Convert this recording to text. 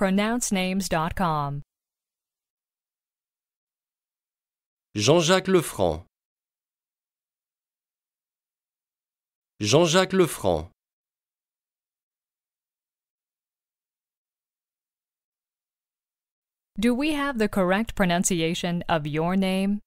pronouncenames.com. Jean-Jacques Lefranc. Jean-Jacques Lefranc. Do we have the correct pronunciation of your name?